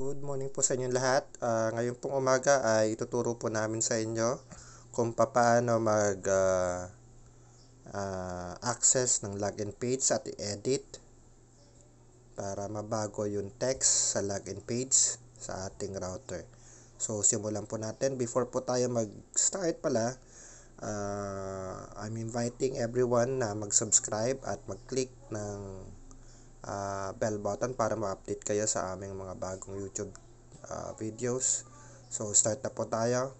Good morning po sa inyong lahat. Uh, ngayon pong umaga ay ituturo po namin sa inyo kung paano mag uh, uh, access ng login page at edit para mabago yung text sa login page sa ating router. So simulan po natin. Before po tayo mag-start pala, uh, I'm inviting everyone na mag-subscribe at mag-click ng uh, bell button para ma-update kayo sa aming mga bagong YouTube uh, videos. So start na po tayo.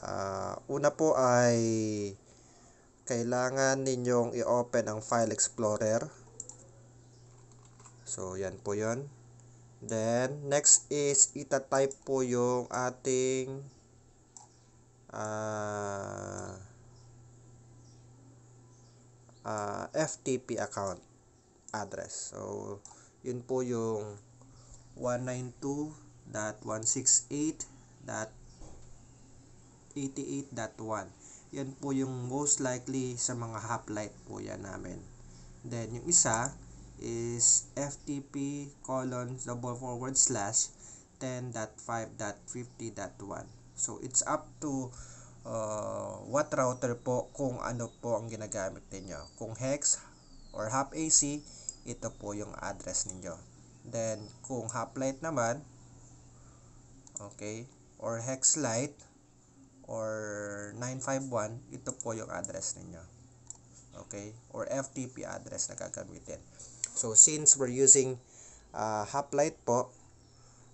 Uh, una po ay kailangan ninyong i-open ang File Explorer. So yan po yon. Then next is itatype po yung ating uh, uh, FTP account address. So, yun po yung 192.168.88.1. Yan po yung most likely sa mga hoplite po yan namin. Then, yung isa is FTP colon double forward slash 10.5.50.1. So, it's up to uh, what router po kung ano po ang ginagamit ninyo. Kung hex, or half AC, ito po yung address ninyo. Then, kung half light naman, okay, or hex light, or 951, ito po yung address ninyo. Okay, or FTP address na gagamitin. So, since we're using uh, half light po,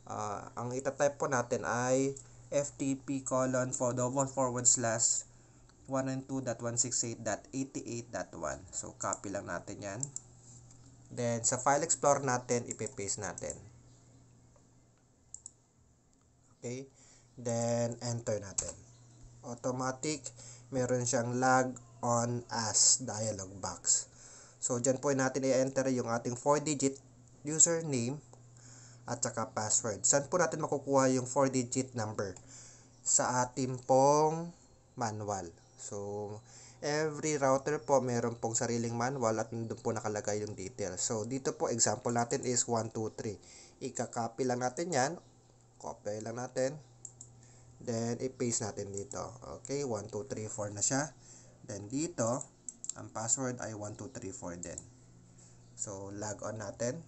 uh, ang itatype po natin ay FTP colon for double forward slash 192.168.88.1. So, copy lang natin yan. Then, sa File Explorer natin, ipipaste natin. Okay? Then, enter natin. Automatic, meron siyang log on as dialog box. So, dyan po natin i-enter yung ating 4-digit username at saka password. Saan po natin makukuha yung 4-digit number? Sa ating pong manual. So, every router po meron pong sariling manual at doon po nakalagay yung details. So, dito po example natin is 1, 2, 3. Ika-copy lang natin yan. Copy lang natin. Then, i-paste natin dito. Okay, 1, 2, 3, 4 na siya. Then, dito, ang password ay 1, 2, 3, 4 din. So, log on natin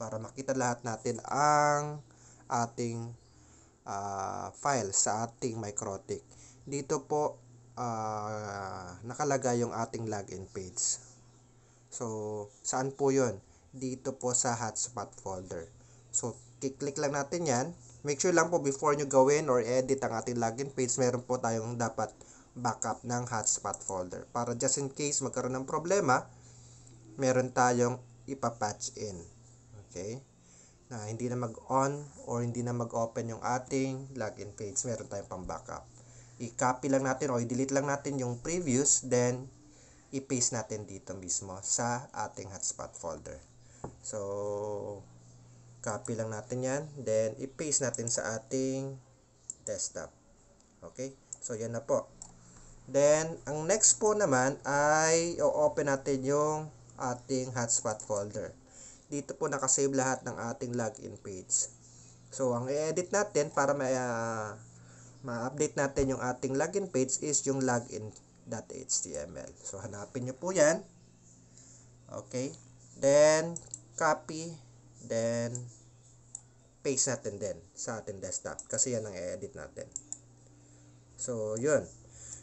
para makita lahat natin ang ating uh, file sa ating microtik. Dito po, uh, nakalagay yung ating login page. So, saan po yon Dito po sa hotspot folder. So, kiklik lang natin yan. Make sure lang po before nyo gawin or edit ang ating login page, meron po tayong dapat backup ng hotspot folder. Para just in case magkaroon ng problema, meron tayong ipapatch in. Okay? na hindi na mag-on or hindi na mag-open yung ating login page. Meron tayong pang-backup i-copy lang natin o i-delete lang natin yung previous then i-paste natin dito mismo sa ating hotspot folder. So, copy lang natin yan. Then, i-paste natin sa ating desktop. Okay? So, yan na po. Then, ang next po naman ay i open natin yung ating hotspot folder. Dito po nakasave lahat ng ating login page. So, ang i-edit natin para may uh, ma-update natin yung ating login page is yung login.html. So, hanapin nyo po yan. Okay. Then, copy. Then, paste natin din sa ating desktop. Kasi yan ang i-edit natin. So, yun.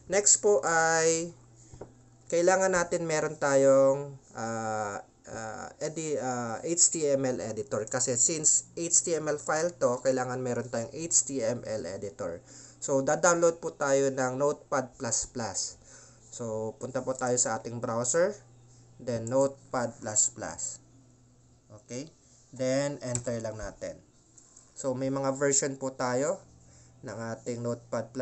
Next po ay kailangan natin meron tayong uh, uh, edi, uh, ah, HTML editor kasi since HTML file to, kailangan meron tayong HTML editor. So, da-download po tayo ng Notepad++. So, punta po tayo sa ating browser. Then, Notepad++. Okay? Then, enter lang natin. So, may mga version po tayo ng ating Notepad++.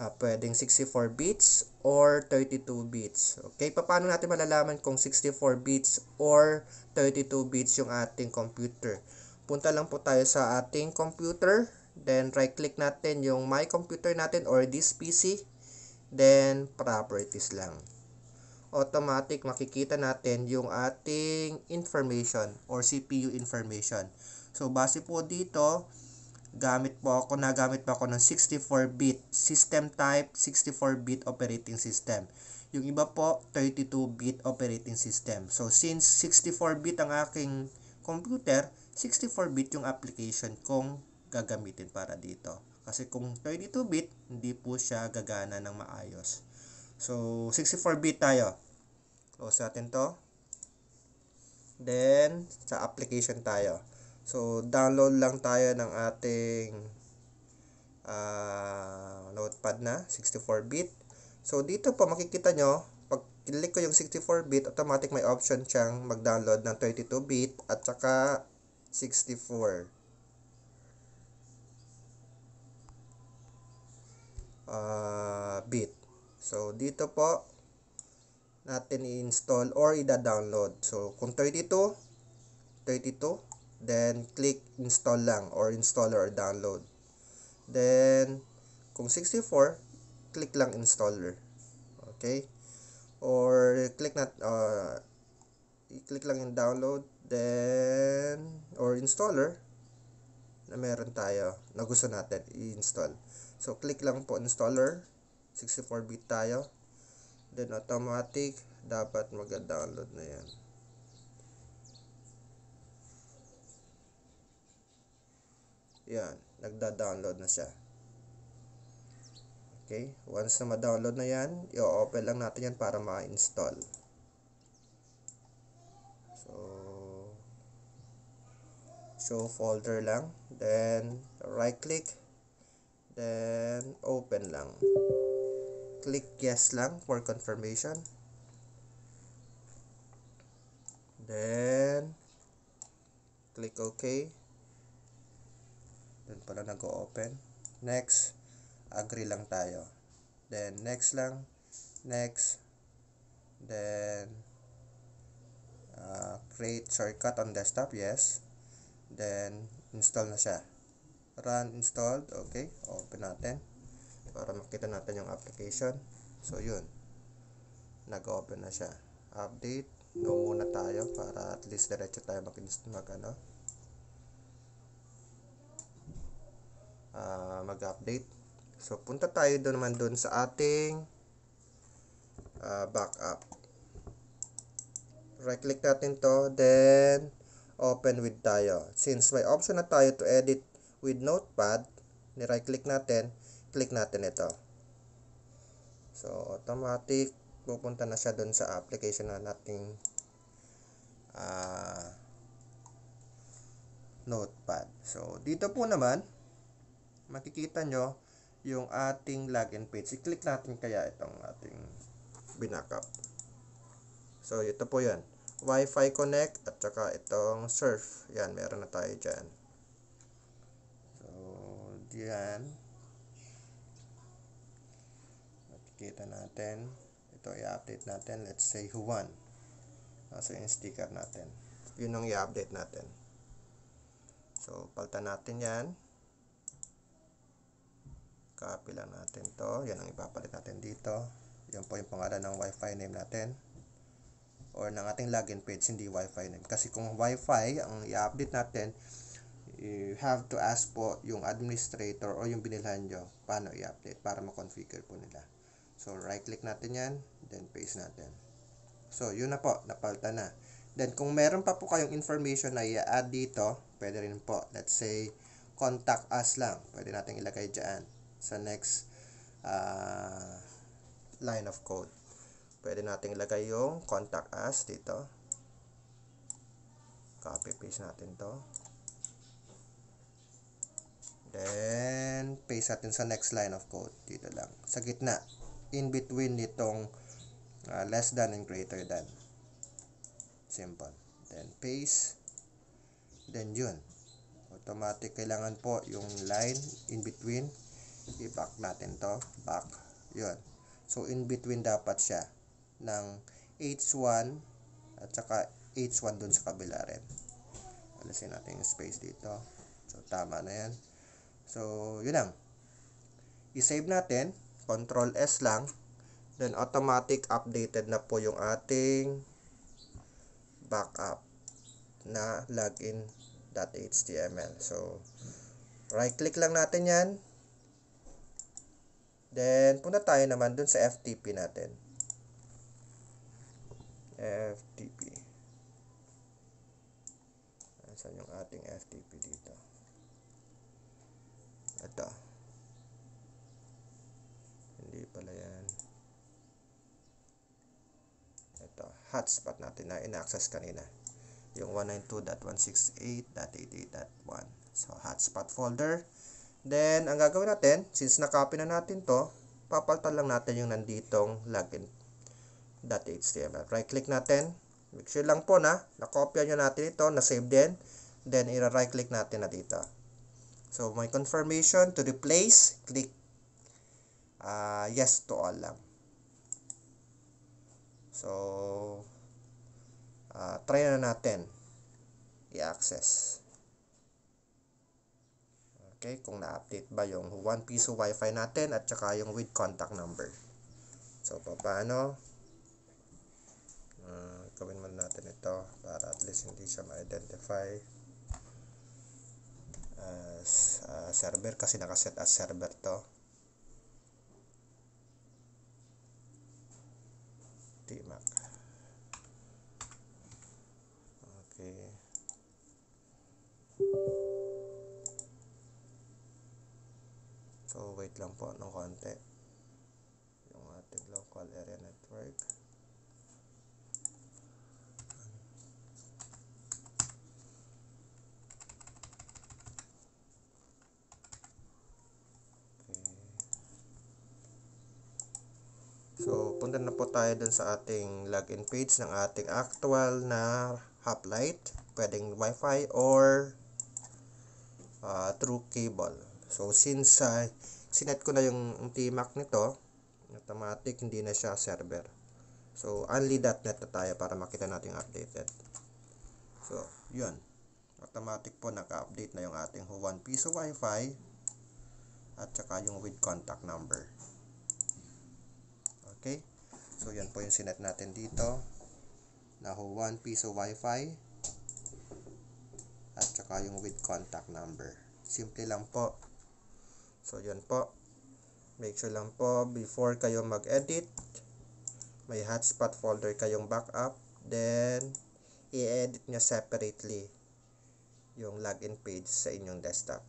Uh, pwedeng 64 bits or 32 bits. Okay, paano natin malalaman kung 64 bits or 32 bits yung ating computer? Punta lang po tayo sa ating computer. Then, right-click natin yung my computer natin or this PC. Then, properties lang. Automatic, makikita natin yung ating information or CPU information. So, base po dito, gamit po ako, nagamit po ako ng 64-bit system type, 64-bit operating system. Yung iba po, 32-bit operating system. So, since 64-bit ang aking computer, 64-bit yung application kong gagamitin para dito. Kasi kung 32-bit, hindi po siya gagana ng maayos. So, 64-bit tayo. Close natin to. Then, sa application tayo. So, download lang tayo ng ating uh, notepad na, 64-bit. So, dito po makikita nyo, pag click ko yung 64-bit, automatic may option siyang mag-download ng 32-bit at saka 64. uh, bit. So, dito po, natin i-install or i-download. So, kung 32, 32, then click install lang or installer or download. Then, kung 64, click lang installer. Okay? Or, click na, uh, click lang yung download, then, or installer, na meron tayo na gusto natin i-install. So, click lang po installer. 64-bit tayo. Then, automatic. Dapat mag-download na yan. Yan. Nagda-download na siya. Okay. Once na ma-download na yan, i-open lang natin yan para ma-install. show folder lang then right click then open lang click yes lang for confirmation then click ok dun pala nag-open next agree lang tayo then next lang next then uh, create shortcut on desktop yes Then, install na siya. Run installed. Okay. Open natin. Para makita natin yung application. So, yun. Nag-open na siya. Update. No muna tayo para at least diretso tayo mag, mag ano, uh, mag-update. So, punta tayo doon naman doon sa ating uh, backup. Right-click natin to, then open with tayo. Since may option na tayo to edit with notepad, ni-right click natin, click natin ito. So, automatic, pupunta na siya doon sa application na nating uh, notepad. So, dito po naman, makikita nyo yung ating login page. I-click natin kaya itong ating binackup. So, ito po yan. Wi-Fi Connect at saka itong Surf. Yan, meron na tayo dyan. So, diyan. Makikita natin. Ito i-update natin. Let's say Juan. Nasa yung sticker natin. Yun ang i-update natin. So, palta natin yan. Copy lang natin to. Yan ang ipapalit natin dito. Yan po yung pangalan ng Wi-Fi name natin or ng ating login page, hindi wifi name. Kasi kung wifi ang i-update natin, you have to ask po yung administrator or yung binilhan nyo paano i-update para ma-configure po nila. So, right-click natin yan, then paste natin. So, yun na po, napalta na. Then, kung meron pa po kayong information na i-add dito, pwede rin po. Let's say, contact us lang. Pwede natin ilagay dyan sa next uh, line of code pwede nating ilagay yung contact us dito copy paste natin to then paste natin sa next line of code dito lang sa gitna in between nitong uh, less than and greater than simple then paste then yun automatic kailangan po yung line in between i-back natin to back yun so in between dapat siya ng H1 at saka H1 dun sa kabila rin. Alisin natin yung space dito. So, tama na yan. So, yun lang. I-save natin. Control S lang. Then, automatic updated na po yung ating backup na login.html. So, right-click lang natin yan. Then, punta tayo naman dun sa FTP natin. FTP asan yung ating FTP dito ito hindi pala yan ito hotspot natin na inaccess kanina yung 192.168.88.1 so hotspot folder then ang gagawin natin since na na natin to papaltan lang natin yung nanditong login .html. Right-click natin. Make sure lang po na nakopya nyo natin ito, na-save din. Then, i-right-click natin na dito. So, my confirmation to replace. Click uh, yes to all lang. So, uh, try na natin i-access. Okay, kung na-update ba yung 1 piso wifi natin at saka yung with contact number. So, paano? gawin man natin ito para at least hindi siya ma-identify as uh, server kasi nakaset as server to tmac okay so wait lang po ng konti yung ating local area network punta na po tayo dun sa ating login page ng ating actual na hoplite. Pwedeng wifi or uh, through cable. So since uh, sinet ko na yung TMAC nito, automatic hindi na siya server. So only.net na tayo para makita natin updated. So yun. Automatic po naka-update na yung ating 1 piso wifi at saka yung with contact number. Okay? So, yan po yung sinet natin dito. Naho 1 piso wifi. At saka yung with contact number. Simple lang po. So, yan po. Make sure lang po, before kayo mag-edit, may hotspot folder kayong backup. Then, i-edit nyo separately yung login page sa inyong desktop.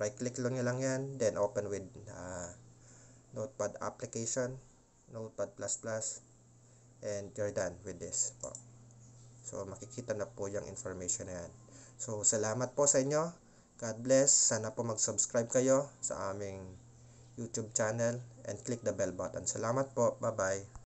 Right-click lang nyo lang yan. Then, open with uh, notepad application notepad++ and you're done with this po. So makikita na po yung information na yan. So salamat po sa inyo. God bless. Sana po mag-subscribe kayo sa aming YouTube channel and click the bell button. Salamat po. Bye-bye.